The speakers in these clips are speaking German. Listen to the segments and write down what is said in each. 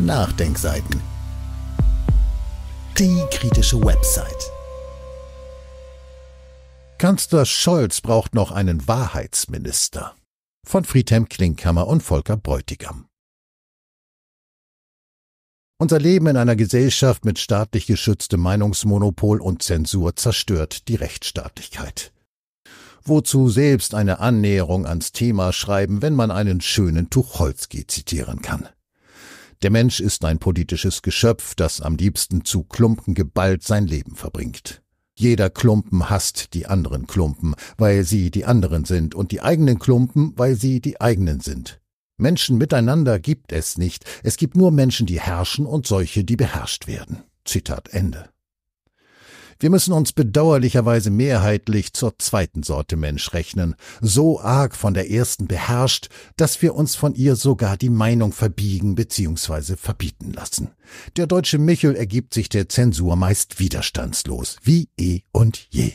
Nachdenkseiten. Die kritische Website. Kanzler Scholz braucht noch einen Wahrheitsminister. Von Friedhelm Klinkhammer und Volker Bräutigam. Unser Leben in einer Gesellschaft mit staatlich geschütztem Meinungsmonopol und Zensur zerstört die Rechtsstaatlichkeit. Wozu selbst eine Annäherung ans Thema schreiben, wenn man einen schönen Tucholsky zitieren kann? Der Mensch ist ein politisches Geschöpf, das am liebsten zu Klumpen geballt sein Leben verbringt. Jeder Klumpen hasst die anderen Klumpen, weil sie die anderen sind, und die eigenen Klumpen, weil sie die eigenen sind. Menschen miteinander gibt es nicht, es gibt nur Menschen, die herrschen und solche, die beherrscht werden. Zitat Ende. Wir müssen uns bedauerlicherweise mehrheitlich zur zweiten Sorte Mensch rechnen, so arg von der ersten beherrscht, dass wir uns von ihr sogar die Meinung verbiegen bzw. verbieten lassen. Der deutsche Michel ergibt sich der Zensur meist widerstandslos, wie eh und je.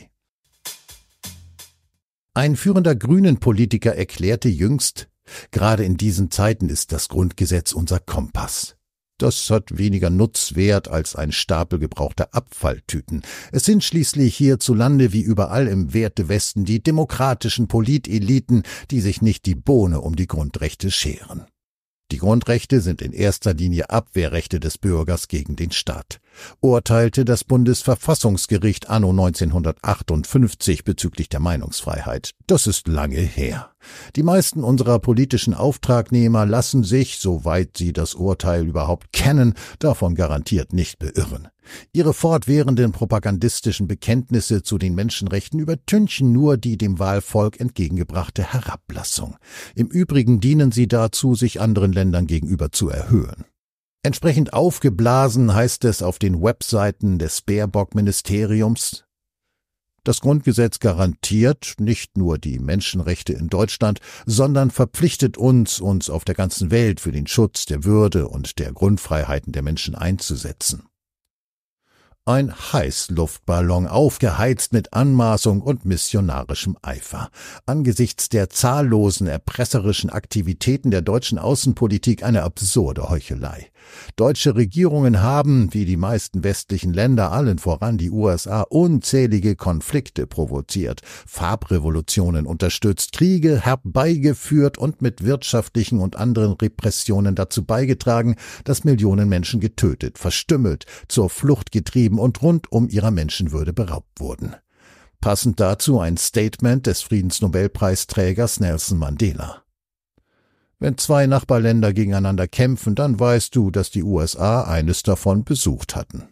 Ein führender Grünen-Politiker erklärte jüngst, gerade in diesen Zeiten ist das Grundgesetz unser Kompass. Das hat weniger Nutzwert als ein Stapel gebrauchter Abfalltüten. Es sind schließlich hierzulande wie überall im Wertewesten die demokratischen Politeliten, die sich nicht die Bohne um die Grundrechte scheren. Die Grundrechte sind in erster Linie Abwehrrechte des Bürgers gegen den Staat, urteilte das Bundesverfassungsgericht anno 1958 bezüglich der Meinungsfreiheit. Das ist lange her. Die meisten unserer politischen Auftragnehmer lassen sich, soweit sie das Urteil überhaupt kennen, davon garantiert nicht beirren. Ihre fortwährenden propagandistischen Bekenntnisse zu den Menschenrechten übertünchen nur die dem Wahlvolk entgegengebrachte Herablassung. Im Übrigen dienen sie dazu, sich anderen Ländern gegenüber zu erhöhen. Entsprechend aufgeblasen heißt es auf den Webseiten des Baerbock-Ministeriums, das Grundgesetz garantiert nicht nur die Menschenrechte in Deutschland, sondern verpflichtet uns, uns auf der ganzen Welt für den Schutz der Würde und der Grundfreiheiten der Menschen einzusetzen. Ein Heißluftballon, aufgeheizt mit Anmaßung und missionarischem Eifer. Angesichts der zahllosen erpresserischen Aktivitäten der deutschen Außenpolitik eine absurde Heuchelei. Deutsche Regierungen haben, wie die meisten westlichen Länder, allen voran die USA, unzählige Konflikte provoziert, Farbrevolutionen unterstützt, Kriege herbeigeführt und mit wirtschaftlichen und anderen Repressionen dazu beigetragen, dass Millionen Menschen getötet, verstümmelt, zur Flucht getrieben, Leben und rundum ihrer Menschenwürde beraubt wurden. Passend dazu ein Statement des Friedensnobelpreisträgers Nelson Mandela. Wenn zwei Nachbarländer gegeneinander kämpfen, dann weißt du, dass die USA eines davon besucht hatten.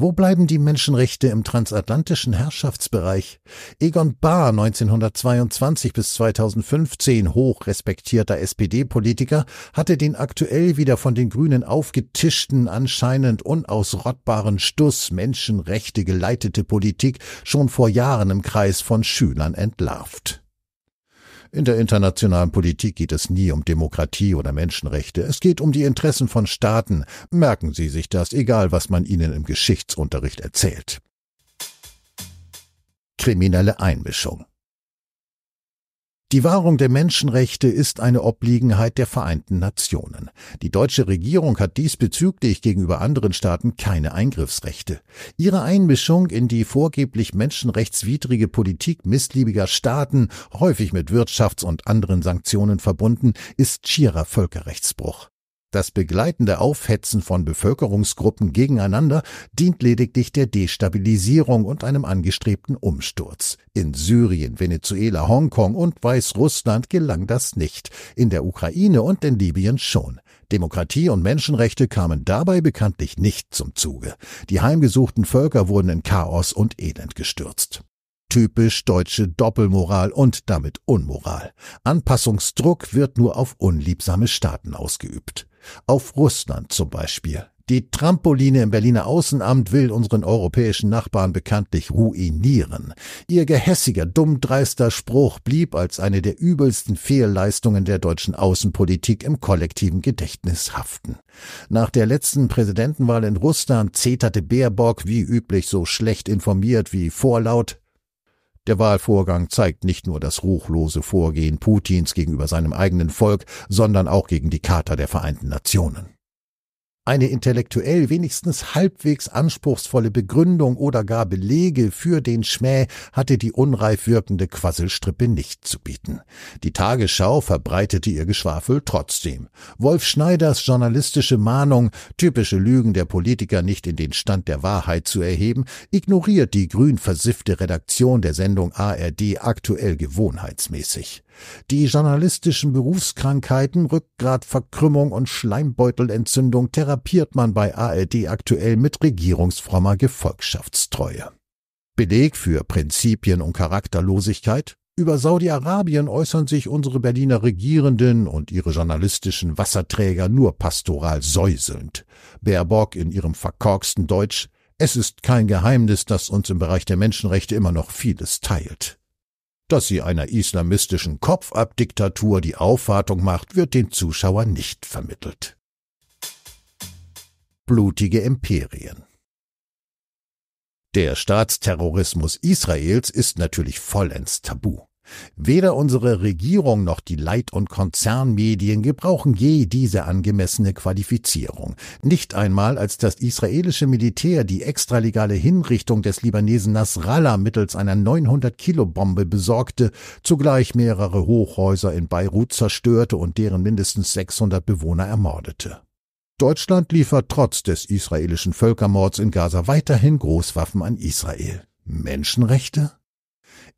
Wo bleiben die Menschenrechte im transatlantischen Herrschaftsbereich? Egon Bahr, 1922 bis 2015 hoch respektierter SPD-Politiker, hatte den aktuell wieder von den Grünen aufgetischten, anscheinend unausrottbaren Stuss Menschenrechte geleitete Politik schon vor Jahren im Kreis von Schülern entlarvt. In der internationalen Politik geht es nie um Demokratie oder Menschenrechte. Es geht um die Interessen von Staaten. Merken Sie sich das, egal was man Ihnen im Geschichtsunterricht erzählt. Kriminelle Einmischung. Die Wahrung der Menschenrechte ist eine Obliegenheit der Vereinten Nationen. Die deutsche Regierung hat diesbezüglich gegenüber anderen Staaten keine Eingriffsrechte. Ihre Einmischung in die vorgeblich menschenrechtswidrige Politik missliebiger Staaten, häufig mit Wirtschafts- und anderen Sanktionen verbunden, ist schierer Völkerrechtsbruch. Das begleitende Aufhetzen von Bevölkerungsgruppen gegeneinander dient lediglich der Destabilisierung und einem angestrebten Umsturz. In Syrien, Venezuela, Hongkong und Weißrussland gelang das nicht, in der Ukraine und in Libyen schon. Demokratie und Menschenrechte kamen dabei bekanntlich nicht zum Zuge. Die heimgesuchten Völker wurden in Chaos und Elend gestürzt. Typisch deutsche Doppelmoral und damit Unmoral. Anpassungsdruck wird nur auf unliebsame Staaten ausgeübt. Auf Russland zum Beispiel. Die Trampoline im Berliner Außenamt will unseren europäischen Nachbarn bekanntlich ruinieren. Ihr gehässiger, dummdreister Spruch blieb als eine der übelsten Fehlleistungen der deutschen Außenpolitik im kollektiven Gedächtnis haften. Nach der letzten Präsidentenwahl in Russland zeterte Baerbock wie üblich so schlecht informiert wie vorlaut, der Wahlvorgang zeigt nicht nur das ruchlose Vorgehen Putins gegenüber seinem eigenen Volk, sondern auch gegen die Charta der Vereinten Nationen eine intellektuell wenigstens halbwegs anspruchsvolle Begründung oder gar Belege für den Schmäh hatte die unreif wirkende Quasselstrippe nicht zu bieten. Die Tagesschau verbreitete ihr Geschwafel trotzdem. Wolf Schneiders journalistische Mahnung, typische Lügen der Politiker nicht in den Stand der Wahrheit zu erheben, ignoriert die grün versiffte Redaktion der Sendung ARD aktuell gewohnheitsmäßig. Die journalistischen Berufskrankheiten Rückgratverkrümmung und Schleimbeutelentzündung therapiert man bei ARD aktuell mit regierungsfrommer Gefolgschaftstreue. Beleg für Prinzipien und Charakterlosigkeit? Über Saudi-Arabien äußern sich unsere Berliner Regierenden und ihre journalistischen Wasserträger nur pastoral säuselnd. Baerbock in ihrem verkorksten Deutsch. Es ist kein Geheimnis, dass uns im Bereich der Menschenrechte immer noch vieles teilt. Dass sie einer islamistischen Kopfabdiktatur die Aufwartung macht, wird den Zuschauern nicht vermittelt. Blutige Imperien Der Staatsterrorismus Israels ist natürlich vollends tabu. Weder unsere Regierung noch die Leit- und Konzernmedien gebrauchen je diese angemessene Qualifizierung. Nicht einmal, als das israelische Militär die extralegale Hinrichtung des Libanesen Nasrallah mittels einer 900-Kilo-Bombe besorgte, zugleich mehrere Hochhäuser in Beirut zerstörte und deren mindestens 600 Bewohner ermordete. Deutschland liefert trotz des israelischen Völkermords in Gaza weiterhin Großwaffen an Israel. Menschenrechte?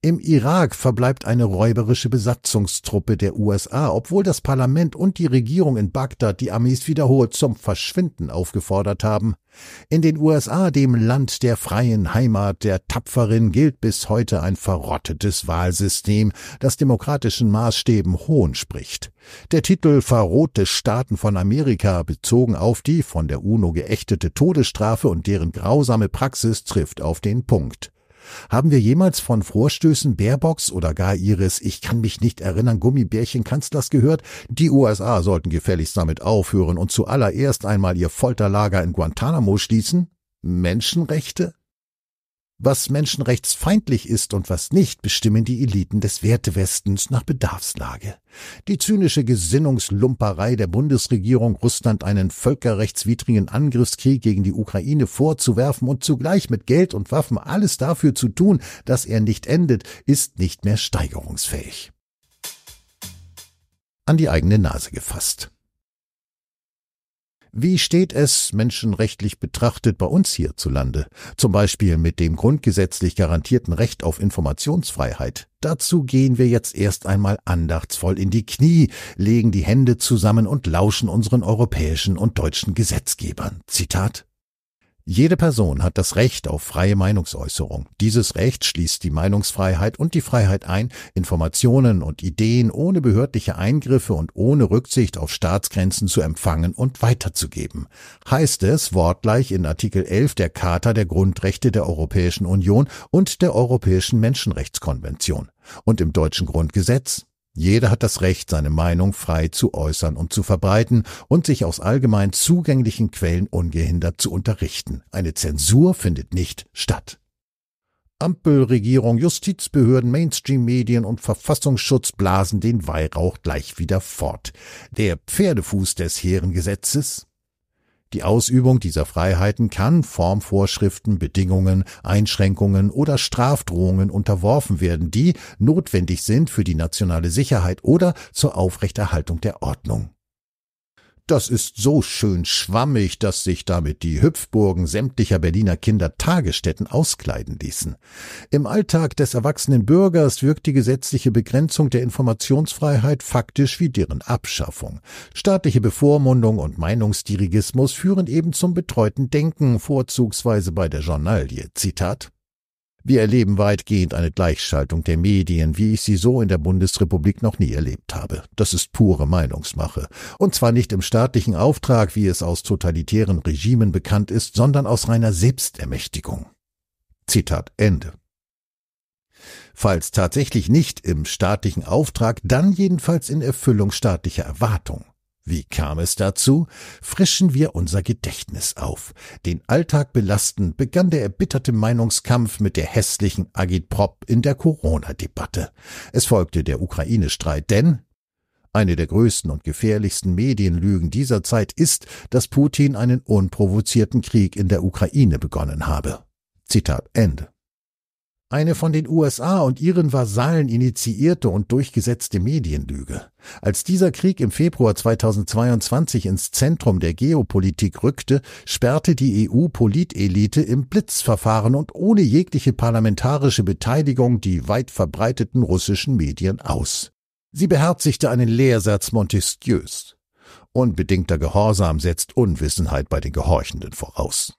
Im Irak verbleibt eine räuberische Besatzungstruppe der USA, obwohl das Parlament und die Regierung in Bagdad die Armees wiederholt zum Verschwinden aufgefordert haben. In den USA, dem Land der freien Heimat der Tapferin, gilt bis heute ein verrottetes Wahlsystem, das demokratischen Maßstäben hohn spricht. Der Titel Verrot Staaten von Amerika bezogen auf die von der UNO geächtete Todesstrafe und deren grausame Praxis trifft auf den Punkt. Haben wir jemals von Vorstößen Baerbocks oder gar ihres Ich kann mich nicht erinnern Gummibärchenkanzlers gehört? Die USA sollten gefälligst damit aufhören und zuallererst einmal ihr Folterlager in Guantanamo schließen? Menschenrechte? Was menschenrechtsfeindlich ist und was nicht, bestimmen die Eliten des Wertewestens nach Bedarfslage. Die zynische Gesinnungslumperei der Bundesregierung, Russland einen völkerrechtswidrigen Angriffskrieg gegen die Ukraine vorzuwerfen und zugleich mit Geld und Waffen alles dafür zu tun, dass er nicht endet, ist nicht mehr steigerungsfähig. An die eigene Nase gefasst. Wie steht es menschenrechtlich betrachtet bei uns hierzulande, zum Beispiel mit dem grundgesetzlich garantierten Recht auf Informationsfreiheit? Dazu gehen wir jetzt erst einmal andachtsvoll in die Knie, legen die Hände zusammen und lauschen unseren europäischen und deutschen Gesetzgebern. Zitat jede Person hat das Recht auf freie Meinungsäußerung. Dieses Recht schließt die Meinungsfreiheit und die Freiheit ein, Informationen und Ideen ohne behördliche Eingriffe und ohne Rücksicht auf Staatsgrenzen zu empfangen und weiterzugeben. Heißt es wortgleich in Artikel 11 der Charta der Grundrechte der Europäischen Union und der Europäischen Menschenrechtskonvention und im deutschen Grundgesetz jeder hat das Recht, seine Meinung frei zu äußern und zu verbreiten und sich aus allgemein zugänglichen Quellen ungehindert zu unterrichten. Eine Zensur findet nicht statt. Ampelregierung, Justizbehörden, Mainstream-Medien und Verfassungsschutz blasen den Weihrauch gleich wieder fort. Der Pferdefuß des Heerengesetzes die Ausübung dieser Freiheiten kann Formvorschriften, Bedingungen, Einschränkungen oder Strafdrohungen unterworfen werden, die notwendig sind für die nationale Sicherheit oder zur Aufrechterhaltung der Ordnung. Das ist so schön schwammig, dass sich damit die Hüpfburgen sämtlicher Berliner Kindertagesstätten auskleiden ließen. Im Alltag des erwachsenen Bürgers wirkt die gesetzliche Begrenzung der Informationsfreiheit faktisch wie deren Abschaffung. Staatliche Bevormundung und Meinungsdirigismus führen eben zum betreuten Denken, vorzugsweise bei der Journalie. Zitat wir erleben weitgehend eine Gleichschaltung der Medien, wie ich sie so in der Bundesrepublik noch nie erlebt habe. Das ist pure Meinungsmache. Und zwar nicht im staatlichen Auftrag, wie es aus totalitären Regimen bekannt ist, sondern aus reiner Selbstermächtigung. Zitat Ende. Falls tatsächlich nicht im staatlichen Auftrag, dann jedenfalls in Erfüllung staatlicher Erwartung. Wie kam es dazu? Frischen wir unser Gedächtnis auf. Den Alltag belastend begann der erbitterte Meinungskampf mit der hässlichen Agitprop in der Corona-Debatte. Es folgte der Ukraine-Streit, denn eine der größten und gefährlichsten Medienlügen dieser Zeit ist, dass Putin einen unprovozierten Krieg in der Ukraine begonnen habe. Zitat Ende eine von den USA und ihren Vasallen initiierte und durchgesetzte Medienlüge. Als dieser Krieg im Februar 2022 ins Zentrum der Geopolitik rückte, sperrte die EU-Politelite im Blitzverfahren und ohne jegliche parlamentarische Beteiligung die weit verbreiteten russischen Medien aus. Sie beherzigte einen Lehrsatz Montesquieus. Unbedingter Gehorsam setzt Unwissenheit bei den Gehorchenden voraus.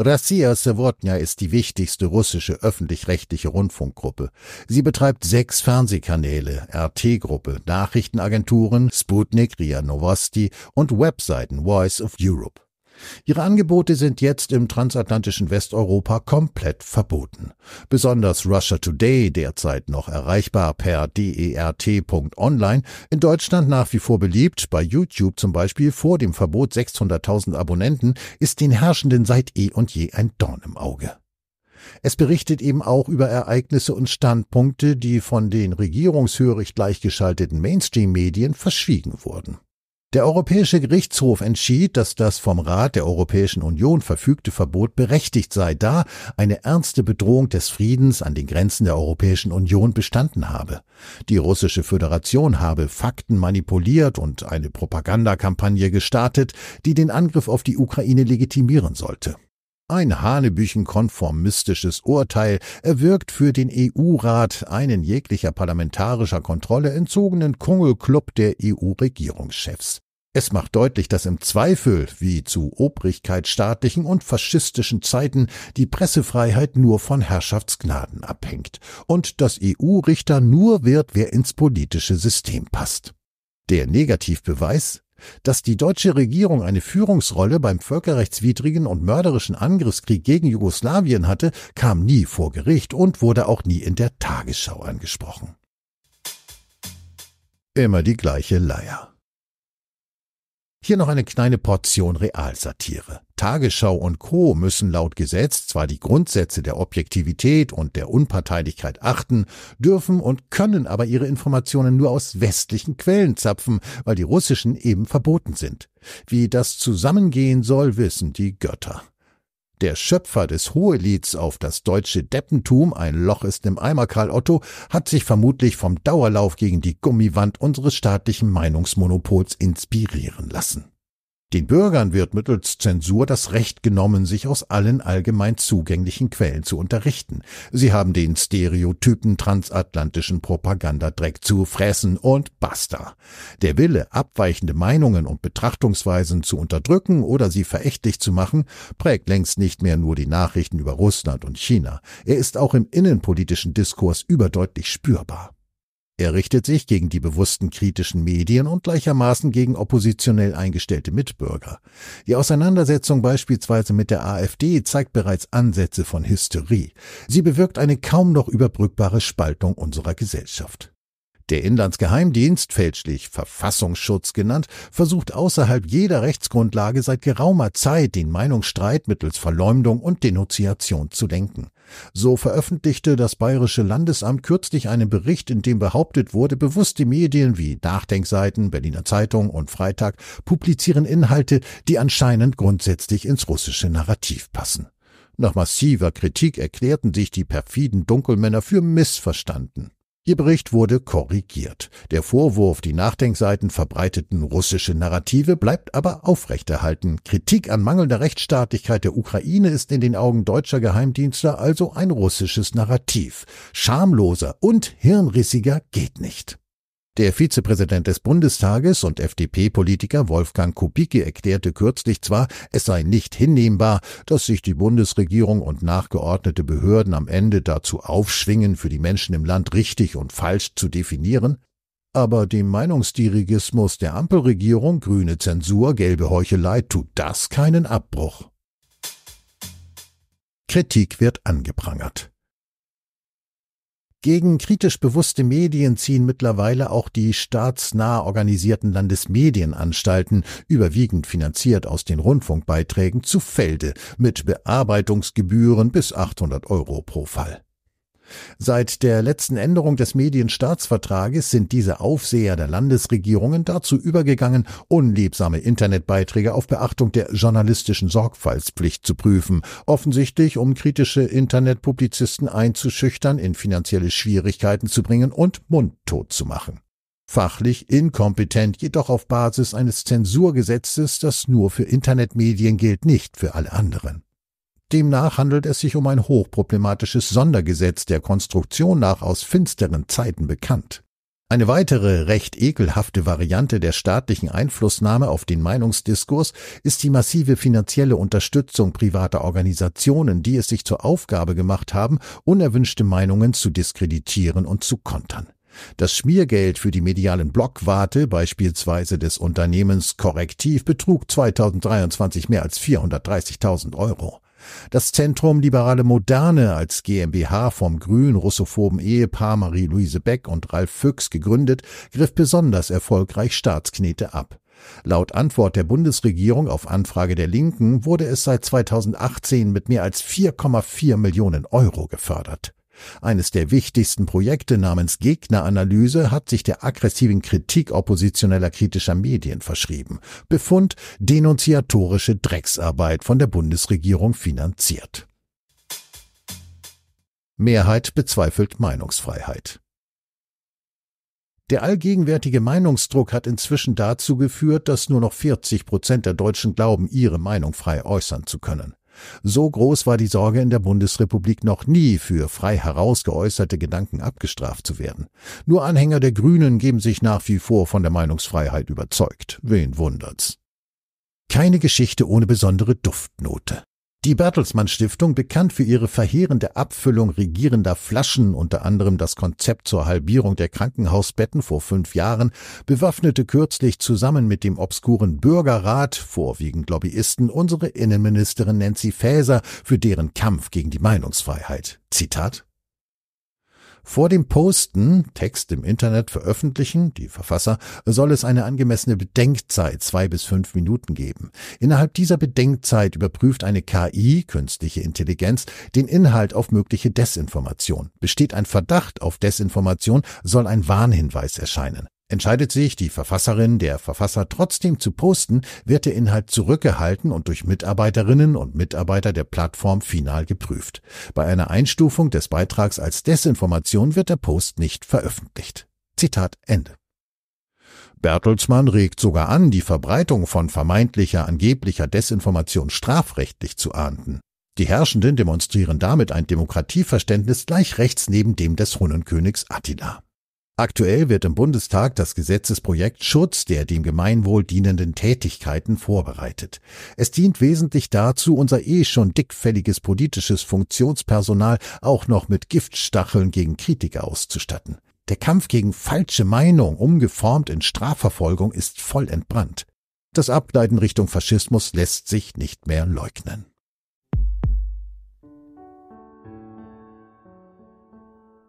Rassia Sewotnya ist die wichtigste russische öffentlich-rechtliche Rundfunkgruppe. Sie betreibt sechs Fernsehkanäle, RT-Gruppe, Nachrichtenagenturen, Sputnik, RIA Novosti und Webseiten Voice of Europe. Ihre Angebote sind jetzt im transatlantischen Westeuropa komplett verboten. Besonders Russia Today, derzeit noch erreichbar per dert.online, in Deutschland nach wie vor beliebt, bei YouTube zum Beispiel vor dem Verbot 600.000 Abonnenten, ist den Herrschenden seit eh und je ein Dorn im Auge. Es berichtet eben auch über Ereignisse und Standpunkte, die von den regierungshörig gleichgeschalteten Mainstream-Medien verschwiegen wurden. Der Europäische Gerichtshof entschied, dass das vom Rat der Europäischen Union verfügte Verbot berechtigt sei, da eine ernste Bedrohung des Friedens an den Grenzen der Europäischen Union bestanden habe. Die russische Föderation habe Fakten manipuliert und eine Propagandakampagne gestartet, die den Angriff auf die Ukraine legitimieren sollte. Ein hanebüchenkonformistisches Urteil erwirkt für den EU-Rat einen jeglicher parlamentarischer Kontrolle entzogenen Kungelclub der EU-Regierungschefs. Es macht deutlich, dass im Zweifel, wie zu obrigkeitsstaatlichen und faschistischen Zeiten, die Pressefreiheit nur von Herrschaftsgnaden abhängt und dass EU-Richter nur wird, wer ins politische System passt. Der Negativbeweis dass die deutsche Regierung eine Führungsrolle beim völkerrechtswidrigen und mörderischen Angriffskrieg gegen Jugoslawien hatte, kam nie vor Gericht und wurde auch nie in der Tagesschau angesprochen. Immer die gleiche Leier. Hier noch eine kleine Portion Realsatire. Tagesschau und Co. müssen laut Gesetz zwar die Grundsätze der Objektivität und der Unparteilichkeit achten, dürfen und können aber ihre Informationen nur aus westlichen Quellen zapfen, weil die russischen eben verboten sind. Wie das zusammengehen soll, wissen die Götter. Der Schöpfer des Hohelieds auf das deutsche Deppentum, ein Loch ist im Eimer Karl Otto, hat sich vermutlich vom Dauerlauf gegen die Gummiwand unseres staatlichen Meinungsmonopols inspirieren lassen. Den Bürgern wird mittels Zensur das Recht genommen, sich aus allen allgemein zugänglichen Quellen zu unterrichten. Sie haben den stereotypen transatlantischen Propagandadreck zu fressen und basta. Der Wille, abweichende Meinungen und Betrachtungsweisen zu unterdrücken oder sie verächtlich zu machen, prägt längst nicht mehr nur die Nachrichten über Russland und China. Er ist auch im innenpolitischen Diskurs überdeutlich spürbar. Er richtet sich gegen die bewussten kritischen Medien und gleichermaßen gegen oppositionell eingestellte Mitbürger. Die Auseinandersetzung beispielsweise mit der AfD zeigt bereits Ansätze von Hysterie. Sie bewirkt eine kaum noch überbrückbare Spaltung unserer Gesellschaft. Der Inlandsgeheimdienst, fälschlich Verfassungsschutz genannt, versucht außerhalb jeder Rechtsgrundlage seit geraumer Zeit den Meinungsstreit mittels Verleumdung und Denunziation zu lenken. So veröffentlichte das Bayerische Landesamt kürzlich einen Bericht, in dem behauptet wurde, bewusste Medien wie Nachdenkseiten, Berliner Zeitung und Freitag publizieren Inhalte, die anscheinend grundsätzlich ins russische Narrativ passen. Nach massiver Kritik erklärten sich die perfiden Dunkelmänner für missverstanden. Ihr Bericht wurde korrigiert. Der Vorwurf, die Nachdenkseiten verbreiteten russische Narrative, bleibt aber aufrechterhalten. Kritik an mangelnder Rechtsstaatlichkeit der Ukraine ist in den Augen deutscher Geheimdienste also ein russisches Narrativ. Schamloser und hirnrissiger geht nicht. Der Vizepräsident des Bundestages und FDP-Politiker Wolfgang Kubicki erklärte kürzlich zwar, es sei nicht hinnehmbar, dass sich die Bundesregierung und nachgeordnete Behörden am Ende dazu aufschwingen, für die Menschen im Land richtig und falsch zu definieren, aber dem Meinungsdirigismus der Ampelregierung, grüne Zensur, gelbe Heuchelei, tut das keinen Abbruch. Kritik wird angeprangert. Gegen kritisch bewusste Medien ziehen mittlerweile auch die staatsnah organisierten Landesmedienanstalten, überwiegend finanziert aus den Rundfunkbeiträgen, zu Felde mit Bearbeitungsgebühren bis 800 Euro pro Fall. Seit der letzten Änderung des Medienstaatsvertrages sind diese Aufseher der Landesregierungen dazu übergegangen, unliebsame Internetbeiträge auf Beachtung der journalistischen Sorgfaltspflicht zu prüfen, offensichtlich um kritische Internetpublizisten einzuschüchtern, in finanzielle Schwierigkeiten zu bringen und mundtot zu machen fachlich inkompetent, jedoch auf Basis eines Zensurgesetzes, das nur für Internetmedien gilt, nicht für alle anderen. Demnach handelt es sich um ein hochproblematisches Sondergesetz der Konstruktion nach aus finsteren Zeiten bekannt. Eine weitere recht ekelhafte Variante der staatlichen Einflussnahme auf den Meinungsdiskurs ist die massive finanzielle Unterstützung privater Organisationen, die es sich zur Aufgabe gemacht haben, unerwünschte Meinungen zu diskreditieren und zu kontern. Das Schmiergeld für die medialen Blockwarte, beispielsweise des Unternehmens Korrektiv, betrug 2023 mehr als 430.000 Euro. Das Zentrum Liberale Moderne als GmbH vom grünen russophoben Ehepaar Marie-Louise Beck und Ralf Füchs gegründet, griff besonders erfolgreich Staatsknete ab. Laut Antwort der Bundesregierung auf Anfrage der Linken wurde es seit 2018 mit mehr als 4,4 Millionen Euro gefördert. Eines der wichtigsten Projekte namens Gegneranalyse hat sich der aggressiven Kritik oppositioneller kritischer Medien verschrieben. Befund denunziatorische Drecksarbeit von der Bundesregierung finanziert. Mehrheit bezweifelt Meinungsfreiheit. Der allgegenwärtige Meinungsdruck hat inzwischen dazu geführt, dass nur noch 40 Prozent der Deutschen glauben, ihre Meinung frei äußern zu können. So groß war die Sorge in der Bundesrepublik noch nie, für frei herausgeäußerte Gedanken abgestraft zu werden. Nur Anhänger der Grünen geben sich nach wie vor von der Meinungsfreiheit überzeugt. Wen wundert's? Keine Geschichte ohne besondere Duftnote. Die Bertelsmann Stiftung, bekannt für ihre verheerende Abfüllung regierender Flaschen, unter anderem das Konzept zur Halbierung der Krankenhausbetten vor fünf Jahren, bewaffnete kürzlich zusammen mit dem obskuren Bürgerrat, vorwiegend Lobbyisten, unsere Innenministerin Nancy Faeser für deren Kampf gegen die Meinungsfreiheit. Zitat vor dem Posten, Text im Internet veröffentlichen, die Verfasser, soll es eine angemessene Bedenkzeit, zwei bis fünf Minuten geben. Innerhalb dieser Bedenkzeit überprüft eine KI, künstliche Intelligenz, den Inhalt auf mögliche Desinformation. Besteht ein Verdacht auf Desinformation, soll ein Warnhinweis erscheinen. Entscheidet sich die Verfasserin, der Verfasser trotzdem zu posten, wird der Inhalt zurückgehalten und durch Mitarbeiterinnen und Mitarbeiter der Plattform final geprüft. Bei einer Einstufung des Beitrags als Desinformation wird der Post nicht veröffentlicht. Zitat Ende. Bertelsmann regt sogar an, die Verbreitung von vermeintlicher angeblicher Desinformation strafrechtlich zu ahnden. Die Herrschenden demonstrieren damit ein Demokratieverständnis gleich rechts neben dem des Hunnenkönigs Attila. Aktuell wird im Bundestag das Gesetzesprojekt Schutz der dem Gemeinwohl dienenden Tätigkeiten vorbereitet. Es dient wesentlich dazu, unser eh schon dickfälliges politisches Funktionspersonal auch noch mit Giftstacheln gegen Kritiker auszustatten. Der Kampf gegen falsche Meinung, umgeformt in Strafverfolgung, ist voll entbrannt. Das Abgleiten Richtung Faschismus lässt sich nicht mehr leugnen.